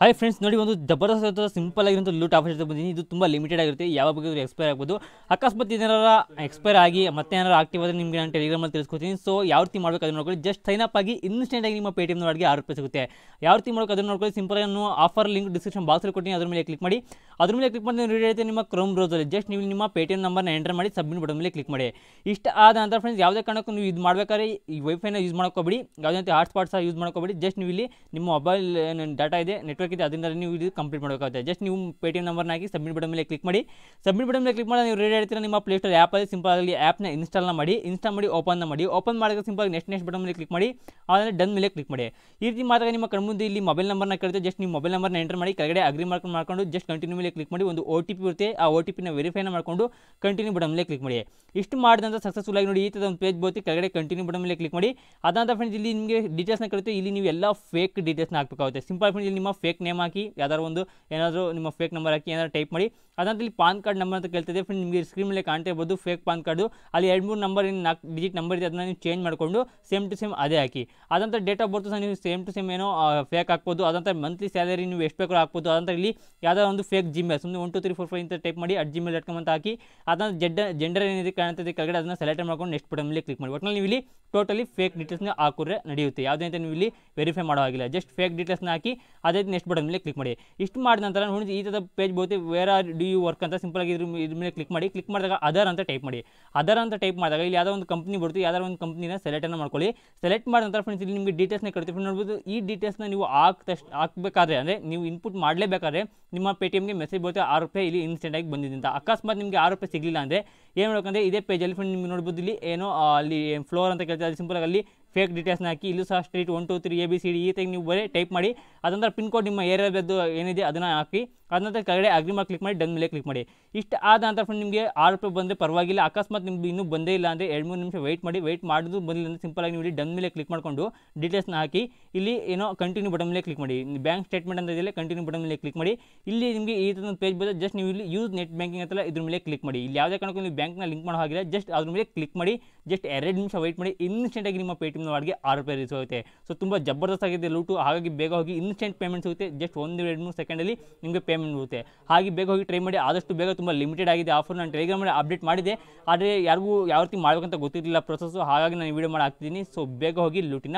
hi friends ನೋಡಿ ಒಂದು ಜಬರ್ದಸ್ತ್ ಸಿಂಪಲ್ ಆಗಿರುವಂಥ ಲೂಟ್ ಆಫರ್ ಜೊತೆ ಬಂದಿದ್ದೀನಿ ಇದು ತುಂಬ ಲಿಮಿಟೆಡ್ ಆಗಿರುತ್ತೆ ಯಾವ ಬಗ್ಗೆ ಎಕ್ಸ್ಪೈರ್ ಆಗ್ಬೋದು ಅಕಸ್ಮಾತ್ ಏನಾರ ಎಕ್ಸ್ಪೈರ್ ಆಗಿ ಮತ್ತೆ ಏನಾರ ಆಕ್ಟಿವ್ ಆದರೆ ನಿಮಗೆ ನಾನು ಟೆಲಿಗ್ರಾಮಲ್ಲಿ ತಿಳಿಸ್ಕೊತೀನಿ ಸೊ ಯಾವ ರೀತಿ ಮಾಡಬೇಕು ಅದನ್ನು ನೋಡ್ಕೊಳ್ಳಿ ಜಸ್ಟ್ ಸೈನ್ ಅಪ್ ಆಗಿ ಇನ್ಸ್ಟೆಂಟ್ ಆಗಿ ನಿಮ್ಮ ಪೇಟಿಎಮ್ ಒಳಗೆ ಆರು ರೂಪಾಯಿ ಸಿಗುತ್ತೆ ಯಾವ ರೀತಿ ಮಾಡಬೇಕು ಅದನ್ನು ನೋಡ್ಕೊಳ್ಳಿ ಸಿಂಪಲ್ ನಾನು ಆಫರ್ ಲಿಂಕ್ ಡಿಸ್ಕ್ರಿಪ್ಷನ್ ಬಾಕ್ಸಲ್ಲಿ ಕೊಟ್ಟಿನಿ ಅದ್ರ ಮೇಲೆ ಕ್ಲಿಕ್ ಮಾಡಿ ಅದ್ರ ಮೇಲೆ ಕ್ಲಿಕ್ ಮಾಡಿ ರೆಡಿ ಆಯಿತು ನಿಮ್ಮ ಕ್ರೋಮ್ ಬ್ರೌಸಲ್ಲಿ ಜಸ್ಟ್ ನೀವು ನಿಮ್ಮ ನಂಬರ್ ನಂಬರ್ನ ಎಂಟರ್ ಮಾಡಿ ಸಬ್ಮಿಟ್ ಬಟನ್ ಮೇಲೆ ಕ್ಲಿಕ್ ಮಾಡಿ ಇಷ್ಟ ಆದ ನಂತರ ಫ್ರೆಂಡ್ಸ್ ಯಾವುದೇ ಕಾರಣಕ್ಕೂ ನೀವು ಇದು ಮಾಡಬೇಕಾದ್ರೆ ಈ ವೈಫೈನ ಯೂಸ್ ಮಾಡ್ಕೋಬೇಡಿ ಯಾವುದೇ ಹಾಟ್ಸ್ಪಾಟ್ಸ್ ಯೂಸ್ ಮಾಡ್ಕೋಬೇಡಿ ಜಸ್ಟ್ ನೀವು ಇಲ್ಲಿ ನಿಮ್ಮ ಮೊಬೈಲ್ ಡಾಟಾ ಇದೆ ನೆಟ್ವರ್ಕ್ ಮಾಡಬೇಕಿದೆ ಅದರಿಂದ ನೀವು ಇದು ಕಂಪ್ಲೀಟ್ ಮಾಡಬೇಕಾಗುತ್ತೆ ಜಸ್ಟ್ ನೀವು ಪೇಟಿಎಂ ಟಿ ನಂಬರ್ನ ಹಾಕಿ ಸಬ್ಮಿಟ್ ಬಟನ್ ಮೇಲೆ ಕ್ಲಿಕ್ ಮಾಡಿ ಸಬ್ಮಿಟ್ ಬಟನ್ ಮೇಲೆ ಕ್ಲಿಕ್ ಮಾಡಿ ನೀವು ರೆಡಿ ಆಗ್ತೀರಾ ನಿಮ್ಮ ಪ್ಲೇಸ್ಟೋರ್ ಆ್ಯಪಲ್ಲಿ ಸಿಂಪಲ್ ಆಗಲಿ ಆ್ಯಪ್ನ ಇನ್ಸ್ಟಾಲ್ ಮಾಡಿ ಇನ್ಸ್ಟಾಲ್ ಮಾಡಿ ಓಪನ್ ಮಾಡಿ ಓಪನ್ ಮಾಡಿದಾಗ ಸಿಂಪಲ್ ನೆಕ್ಸ್ಟ್ ನೆಕ್ಸ್ಟ್ ಬಟನ್ ಮೇಲೆ ಕ್ಲಿಕ್ ಮಾಡಿ ಆಮೇಲೆ ಡನ್ ಮೇಲೆ ಕ್ಲಿಕ್ ಮಾಡಿ ಈ ರೀತಿ ಮಾತ್ರ ನಿಮ್ಮ ಕಣ್ಮುಂದೆ ಇಲ್ಲಿ ಮೊಬೈಲ್ ನಂಬರ್ನ ಕೇಳುತ್ತೆ ಜಸ್ಟ್ ನೀವು ಮೊಬೈಲ್ ನಂಬರ್ನ ಎಂಟರ್ ಮಾಡಿ ಕೆಳಗಡೆ ಅಗ್ರಿ ಮಾರ್ಕ್ ಮಾಡ್ಕೊಂಡು ಜಸ್ಟ್ ಕಂಟಿನ್ಯೂ ಮೇಲೆ ಕ್ಲಿಕ್ ಮಾಡಿ ಒಂದು ಒ ಟಿ ಪಿ ಬರುತ್ತೆ ಆ ಒ ಟಿ ಪಿನ ವೆರಿಫೈನ ಮಾಡಿಕೊಂಡು ಕಂಟಿನ್ಯೂ ಬಟನ್ ಮೇಲೆ ಕ್ಲಿಕ್ ಮಾಡಿ ಇಷ್ಟು ಮಾಡಿದಂಥ ಸಕ್ಸಸ್ಫುಲ್ ಆಗಿ ನೋಡಿ ಈ ಥರ ಒಂದು ಪೇಜ್ ಬರುತ್ತೆ ಕೆಳಗಡೆ ಕಂಟಿನ್ಯೂ ಬಟನ್ ಮೇಲೆ ಕ್ಲಿಕ್ ಮಾಡಿ ಅದಾದ ಫ್ರೆಂಡ್ಸ್ ಇಲ್ಲಿ ನಿಮಗೆ ಡೀಟೇಲ್ಸ್ನ ಕೇಳುತ್ತೆ ಇಲ್ಲಿ ನೀವು ಎಲ್ಲ ಫೇಕ್ ಡೀಟೇಲ್ಸ್ನ ಹಾಕಬೇಕಾಗುತ್ತೆ ಸಿಂಪಲ್ ಫ್ರೆಂಡ್ಸ್ ಇಲ್ಲಿ ನಿಮ್ಮ ಫೇಕ್ ಫೇಕ್ ನೇಮ್ ಹಾಕಿ ಯಾವ್ದಾದ್ರು ಒಂದು ಏನಾದರೂ ನಿಮ್ಮ ಫೇಕ್ ನಂಬರ್ ಹಾಕಿ ಏನಾದರೂ ಟೈಪ್ ಮಾಡಿ ಅದಂತ ಇಲ್ಲಿ ಪಾನ್ ಕಾರ್ಡ್ ನಂಬರ್ ಅಂತ ಕೇಳ್ತಿದೆ ಫ್ರೆಂಡ್ ನಿಮಗೆ ಸ್ಕ್ರೀನ್ ಮೇಲೆ ಕಾಣ್ತಾ ಇರ್ಬೋದು ಫೇಕ್ ಪಾನ್ ಕಾರ್ಡು ಅಲ್ಲಿ ಎರಡು ಮೂರು ನಂಬರ್ ಏನು ನಾಲ್ಕು ಡಿಜಿಟ್ ನಂಬರ್ ಇದೆ ಅದನ್ನ ನೀವು ಚೇಂಜ್ ಮಾಡಿಕೊಂಡು ಸೇಮ್ ಟು ಸೇಮ್ ಅದೇ ಹಾಕಿ ಅದಂತ ಡೇಟ್ ಆಫ್ ಬರ್ತ್ ಸಹ ನೀವು ಸೇಮ್ ಟು ಸೇಮ್ ಏನೋ ಫೇಕ್ ಹಾಕ್ಬೋದು ಅದಂತ ಮಂತ್ಲಿ ಸ್ಯಾಲರಿ ನೀವು ಎಷ್ಟು ಬೇಕಾದ್ರೂ ಹಾಕ್ಬೋದು ಅದಂತ ಇಲ್ಲಿ ಯಾವುದಾದ್ರು ಒಂದು ಫೇಕ್ ಜಿಮೇಲ್ ಸುಮ್ಮನೆ one two three four five ಇಂತ ಟೈಪ್ ಮಾಡಿ ಅಟ್ ಜಿಮೇಲ್ ಡಾಟ್ ಕಾಮ್ ಅಂತ ಹಾಕಿ ಅದನ್ನ ಜೆಡ್ ಜೆಂಡರ್ ಏನಿದೆ ಕಾಣ್ತದೆ ಕೆಳಗಡೆ ಅದನ್ನ ಸೆಲೆಕ್ಟ್ ಮಾಡ್ಕೊಂಡು ನೆಕ್ಸ್ಟ್ ಬಟನ್ ಮೇಲೆ ಕ್ಲಿಕ್ ಮಾಡಿ ಒಟ್ಟಿನಲ್ಲಿ ನೀವು ಇಲ್ಲಿ ಟೋಟಲಿ ಫೇಕ್ ಡೀಟೇಲ್ಸ್ನ ಹಾಕಿದ್ರೆ ನಡೆಯುತ್ತೆ ಯಾವುದೇ ಅಂತ ನೀವು ಇಲ್ಲಿ ವೆರಿಫೈ ಮಾಡೋ ಹಾಗಿಲ್ಲ ಜಸ್ಟ್ ಫೇಕ್ ಡೀಟೇಲ್ಸ್ನ ಹಾಕಿ ಅದೇ ನೆಕ್ಸ್ಟ್ ಬಟನ್ ಮೇಲೆ ಕ್ಲಿಕ್ ಮಾಡಿ ಇಷ್ಟು ಮಾಡಿದ ನಂತರ ನೋಡಿ ಈ ಥರದ ಪೇಜ್ ಬರುತ್ತೆ where are do you work ಅಂತ ಸಿಂಪಲ್ ಆಗಿ ಇದ್ರ ಮೇಲೆ ಕ್ಲಿಕ್ ಮಾಡಿ ಕ್ಲಿಕ್ ಮಾಡಿದಾಗ ಅದರ್ ಅಂತ ಟೈಪ್ ಮಾಡಿ ಅದರ್ ಅಂತ ಟೈಪ್ ಮಾಡಿದಾಗ ಇಲ್ಲಿ ಯಾವುದೋ ಒಂದು ಕಂಪ್ನಿ ಬರುತ್ತೆ ಯಾವ್ದಾರ ಒಂದು ಕಂಪ್ನಿನ ಸೆಲೆಕ್ಟನ್ನು ಮಾಡ್ಕೊಳ್ಳಿ ಸೆಲೆಕ್ಟ್ ಮಾಡಿದ ನಂತರ ಫ್ರೆಂಡ್ಸ್ ಇಲ್ಲಿ ನಿಮಗೆ ಡೀಟೇಲ್ಸ್ನ ಫ್ರೆಂಡ್ ನೋಡ್ಬೋದು ಈ ಡೀಟೇಲ್ಸ್ನ ನೀವು ತಕ್ಷಣ ಹಾಕಬೇಕಾದ್ರೆ ಅಂದರೆ ನೀವು ಇನ್ಪುಟ್ ಮಾಡಲೇಬೇಕಾದ್ರೆ ನಿಮ್ಮ ಪೇ ಟಿ ಎಮ್ಗೆ ಮೆಸೇಜ್ ಬರುತ್ತೆ ಆರು ರೂಪಾಯಿ ಇಲ್ಲಿ ಇನ್ಸ್ಟೆಂಟಾಗಿ ಬಂದಿದೆ ಅಂತ ಅಕಸ್ಮಾತ್ ನಿಮಗೆ ಆರು ರೂಪಾಯಿ ಸಿಗಲಿಲ್ಲ ಅಂದರೆ ಏನು ಮಾಡ್ಬೇಕಂದ್ರೆ ಇದೇ ಪೇಜಲ್ಲಿ ಫ್ರೆಂಡ್ ನಿಮ್ಗೆ ನೋಡ್ಬೋದು ಇಲ್ಲಿ ಏನೋ ಅಲ್ಲಿ ಫ್ಲೋರ್ ಅಂತ ಇರುತ್ತೆ ಅದು ಫೇಕ್ ಡೀಟೇಲ್ಸ್ನ ಹಾಕಿ ಇಲ್ಲೂ ಸಹ street one two three A B C D ಈ ತೆಗೆ ನೀವು ಬರೀ ಟೈಪ್ ಮಾಡಿ ಅದೊಂಥರ ಪಿನ್ ಕೋಡ್ ನಿಮ್ಮ ಏರಿಯಾದದ್ದು ಏನಿದೆ ಅದನ್ನು ಹಾಕಿ ಅದ ನಂತರ ಕೆಳಗಡೆ ಅಗ್ರಿ ಮಾರ್ಕ್ ಕ್ಲಿಕ್ ಮಾಡಿ ಡನ್ ಮೇಲೆ ಕ್ಲಿಕ್ ಮಾಡಿ ಇಷ್ಟು ಆದ ನಂತರ ಫ್ರೆಂಡ್ ನಿಮಗೆ ಆರು ರೂಪಾಯಿ ಬಂದರೆ ಪರವಾಗಿಲ್ಲ ಅಕಸ್ಮಾತ್ ನಿಮ್ಗೆ ಇನ್ನೂ ಬಂದೇ ಇಲ್ಲ ಅಂದರೆ ಎರಡು ಮೂರು ನಿಮಿಷ ವೆಯ್ಟ್ ಮಾಡಿ ವೆಯ್ಟ್ ಮಾಡೋದು ಬಂದಿಲ್ಲ ಅಂದರೆ ಆಗಿ ನೀವು ಡನ್ ಮೇಲೆ ಕ್ಲಿಕ್ ಮಾಡಿಕೊಂಡು ಡೀಟೇಲ್ಸ್ನ ಹಾಕಿ ಇಲ್ಲಿ ಏನೋ ಕಂಟಿನ್ಯೂ ಬಟನ್ ಮೇಲೆ ಕ್ಲಿಕ್ ಮಾಡಿ ಬ್ಯಾಂಕ್ ಸ್ಟೇಟ್ಮೆಂಟ್ ಅಂತ ಇದೆಯಲ್ಲ ಕಂಟಿನ್ಯೂ ಬಟನ್ ಮೇಲೆ ಕ್ಲಿಕ್ ಮಾಡಿ ಇಲ್ಲಿ ನಿಮಗೆ ಈ ಥರ ಪೇಜ್ ಬಂದರೆ ಜಸ್ಟ್ ನೀವು ಇಲ್ಲಿ ಯೂಸ್ ನೆಟ್ ಬ್ಯಾಂಕಿಂಗ್ ಅಂತಲ್ಲ ಇದ್ರ ಮೇಲೆ ಕ್ಲಿಕ್ ಮಾಡಿ ಇಲ್ಲಿ ಯಾವುದೇ ಕಾರಣಕ್ಕೂ ನೀವು ಬ್ಯಾಂಕ್ನ ಲಿಂಕ್ ಮಾಡೋ ಹಾಗಿಲ್ಲ ಜಸ್ಟ್ ಅದ್ರ ಮೇಲೆ ಕ್ಲಿಕ್ ಮಾಡಿ ಜಸ್ಟ್ ಎರಡು ನಿಮಿಷ ವೆಯ್ಟ್ ಮಾಡಿ ಆಗಿ ನಿಮ್ಮ ಪೇಟಿಎಮ್ನ ವಾರ್ಡ್ಗೆ ಆರು ರೂಪಾಯಿ ರೀಸ್ ಆಗುತ್ತೆ ಸೊ ತುಂಬ ಜಬರ್ದಸ್ತ್ ಆಗಿದೆ ಲೂಟು ಹಾಗಾಗಿ ಬೇಗ ಹೋಗಿ ಇನ್ಸ್ಟೆಂಟ್ ಪೇಮೆಂಟ್ ಸಿಗುತ್ತೆ ಜಸ್ಟ್ ಒಂದು ಎರಡು ಮೂರು ಸೆಕೆಂಡಲ್ಲಿ ನಿಮಗೆ ಪೇ ಪೇಮೆಂಟ್ ಹಾಗೆ ಬೇಗ ಹೋಗಿ ಟ್ರೈ ಮಾಡಿ ಆದಷ್ಟು ಬೇಗ ತುಂಬ ಲಿಮಿಟೆಡ್ ಆಗಿದೆ ಆಫರ್ ನಾನು ಟೆಲಿಗ್ರಾಮಲ್ಲಿ ಅಪ್ಡೇಟ್ ಮಾಡಿದೆ ಆದರೆ ಯಾರಿಗೂ ಯಾವ ರೀತಿ ಮಾಡಬೇಕಂತ ಗೊತ್ತಿರಲಿಲ್ಲ ಪ್ರೊಸೆಸ್ ಹಾಗಾಗಿ ನಾನು ವಿಡಿಯೋ ಮಾಡಿ ಹಾಕ್ತಿದ್ದೀನಿ ಸೊ ಬೇಗ ಹೋಗಿ ಲೂಟಿನ